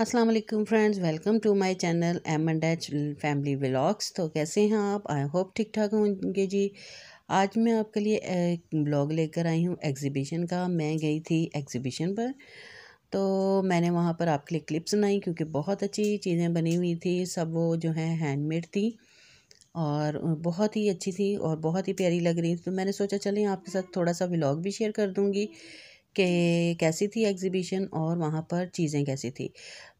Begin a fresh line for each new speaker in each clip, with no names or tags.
अस्सलाम वालेकुम friends welcome to my channel M and H family vlogs तो कैसे हैं आप आई होप ठीक ठाक होंगे जी आज मैं आपके लिए एक ब्लॉग लेकर आई हूँ एग्ज़िबिशन का मैं गई थी एग्ज़िबिशन पर तो मैंने वहाँ पर आपके लिए क्लिप्स बनाई क्योंकि बहुत अच्छी चीज़ें बनी हुई थी सब वो जो है हैंडमेड थी और बहुत ही अच्छी थी और बहुत ही प्यारी लग रही थी तो मैंने सोचा चलें आपके साथ थोड़ा सा व्लॉग भी शेयर कर दूँगी कि कैसी थी एग्ज़िबिशन और वहाँ पर चीज़ें कैसी थी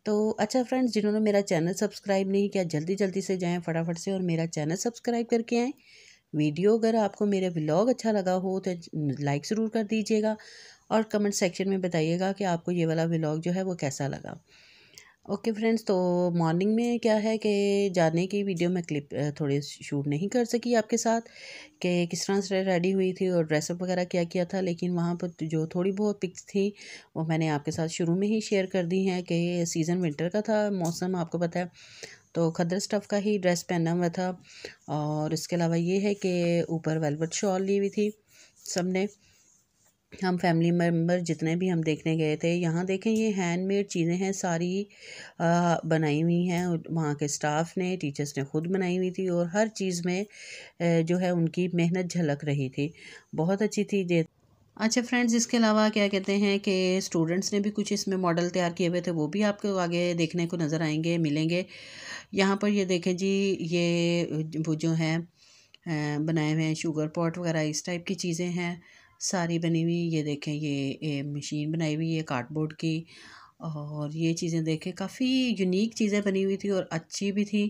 तो अच्छा फ्रेंड्स जिन्होंने मेरा चैनल सब्सक्राइब नहीं किया जल्दी जल्दी से जाएं फटाफट से और मेरा चैनल सब्सक्राइब करके आएँ वीडियो अगर आपको मेरा व्लॉग अच्छा लगा हो तो लाइक ज़रूर कर दीजिएगा और कमेंट सेक्शन में बताइएगा कि आपको ये वाला व्लॉग जो है वो कैसा लगा ओके फ्रेंड्स तो मॉर्निंग में क्या है कि जाने की वीडियो में क्लिप थोड़ी शूट नहीं कर सकी आपके साथ कि किस तरह से रेडी हुई थी और ड्रेसअप वगैरह क्या किया था लेकिन वहाँ पर जो थोड़ी बहुत पिक्स थी वो मैंने आपके साथ शुरू में ही शेयर कर दी हैं कि सीज़न विंटर का था मौसम आपको पता है तो खदर स्टफ़ का ही ड्रेस पहना हुआ था और इसके अलावा ये है कि ऊपर वेलवेट शॉल ली हुई थी सब हम फैमिली मेम्बर जितने भी हम देखने गए थे यहाँ देखें ये हैंडमेड चीज़ें हैं सारी बनाई हुई हैं वहाँ के स्टाफ ने टीचर्स ने ख़ुद बनाई हुई थी और हर चीज़ में जो है उनकी मेहनत झलक रही थी बहुत अच्छी थी जे अच्छा फ्रेंड्स इसके अलावा क्या कहते हैं कि स्टूडेंट्स ने भी कुछ इसमें मॉडल तैयार किए हुए थे वो भी आपको आगे देखने को नज़र आएंगे मिलेंगे यहाँ पर ये देखें जी ये वो जो हैं बनाए हुए हैं शुगर पॉट वगैरह इस टाइप की चीज़ें हैं सारी बनी हुई ये देखें ये, ये मशीन बनाई हुई है कार्डबोर्ड की और ये चीज़ें देखें काफ़ी यूनिक चीज़ें बनी हुई थी और अच्छी भी थी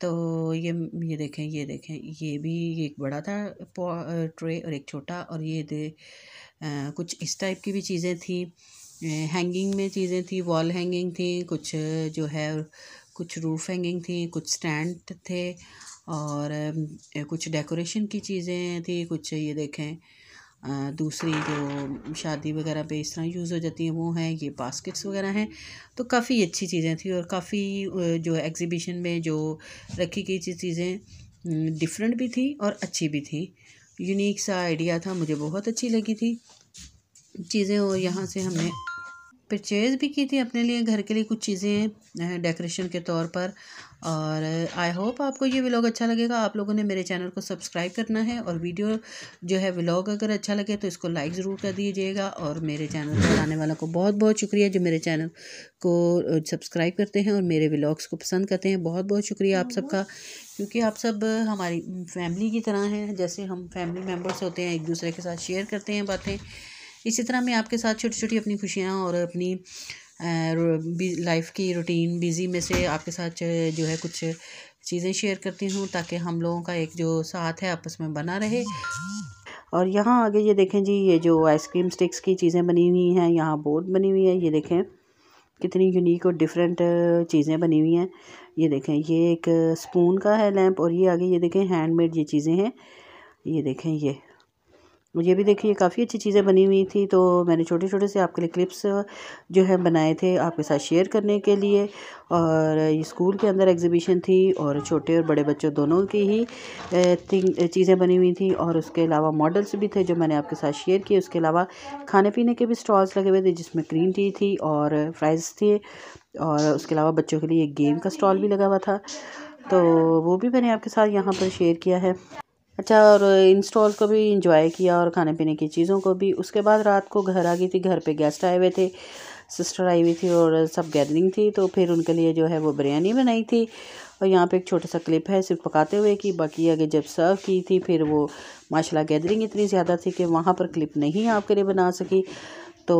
तो ये ये देखें ये देखें ये भी एक बड़ा था ट्रे और एक छोटा और ये दे आ, कुछ इस टाइप की भी चीज़ें थी हैंगिंग में चीज़ें थी वॉल हैंगिंग थी कुछ जो है कुछ रूफ हैंगिंग थी कुछ स्टैंड थे और कुछ डेकोरेशन की चीज़ें थी कुछ ये देखें दूसरी जो शादी वगैरह पे इस तरह यूज़ हो जाती हैं वो हैं ये बास्केट्स वगैरह हैं तो काफ़ी अच्छी चीज़ें थी और काफ़ी जो एग्ज़िबिशन में जो रखी गई चीज़ें डिफरेंट भी थी और अच्छी भी थी यूनिक सा आइडिया था मुझे बहुत अच्छी लगी थी चीज़ें और यहाँ से हमने परचेज़ भी की थी अपने लिए घर के लिए कुछ चीज़ें डेकोरेशन के तौर पर और आई होप आपको ये व्लॉग अच्छा लगेगा आप लोगों ने मेरे चैनल को सब्सक्राइब करना है और वीडियो जो है व्लॉग अगर अच्छा लगे तो इसको लाइक ज़रूर कर दीजिएगा और मेरे चैनल पर आने वालों को बहुत बहुत शुक्रिया जो मेरे चैनल को सब्सक्राइब करते हैं और मेरे व्लॉग्स को पसंद करते हैं बहुत बहुत शुक्रिया आप सबका क्योंकि आप सब हमारी फैमिली की तरह हैं जैसे हम फैमिली मेम्बर्स होते हैं एक दूसरे के साथ शेयर करते हैं बातें इसी तरह मैं आपके साथ छोटी छोटी अपनी खुशियाँ और अपनी लाइफ की रूटीन बिज़ी में से आपके साथ जो है कुछ चीज़ें शेयर करती हूँ ताकि हम लोगों का एक जो साथ है आपस में बना रहे और यहाँ आगे ये देखें जी ये जो आइसक्रीम स्टिक्स की चीज़ें बनी हुई हैं यहाँ बोर्ड बनी हुई है ये देखें कितनी यूनिक और डिफरेंट चीज़ें बनी हुई हैं ये देखें ये एक स्पून का है लैंप और ये आगे ये देखें हैंडमेड ये चीज़ें हैं ये देखें ये मुझे भी देखिए काफ़ी अच्छी चीज़ें बनी हुई थी तो मैंने छोटे छोटे से आपके लिए क्लिप्स जो है बनाए थे आपके साथ शेयर करने के लिए और स्कूल के अंदर एग्जीबिशन थी और छोटे और बड़े बच्चों दोनों की ही चीज़ें बनी हुई थी और उसके अलावा मॉडल्स भी थे जो मैंने आपके साथ शेयर किए उसके अलावा खाने पीने के भी स्टॉल्स लगे हुए थे जिसमें ग्रीन टी थी और फ्राइज़ थे और उसके अलावा बच्चों के लिए एक गेम का स्टॉल भी लगा हुआ था तो वो भी मैंने आपके साथ यहाँ पर शेयर किया है अच्छा और इन स्टॉल को भी इंजॉय किया और खाने पीने की चीज़ों को भी उसके बाद रात को घर आ गई थी घर पे गेस्ट आए हुए थे सिस्टर आई हुई थी और सब गैदरिंग थी तो फिर उनके लिए जो है वो बिरयानी बनाई थी और यहाँ पे एक छोटा सा क्लिप है सिर्फ पकाते हुए कि बाकी आगे जब सर्व की थी फिर वो माशाल्लाह गैदरिंग इतनी ज़्यादा थी कि वहाँ पर क्लिप नहीं आपके लिए बना सकी तो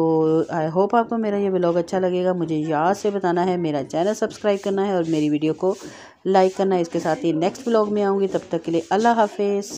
आई होप आपको मेरा ये ब्लॉग अच्छा लगेगा मुझे याद से बताना है मेरा चैनल सब्सक्राइब करना है और मेरी वीडियो को लाइक करना है इसके साथ ही नेक्स्ट ब्लॉग में आऊँगी तब तक के लिए अल्लाह हाफिज़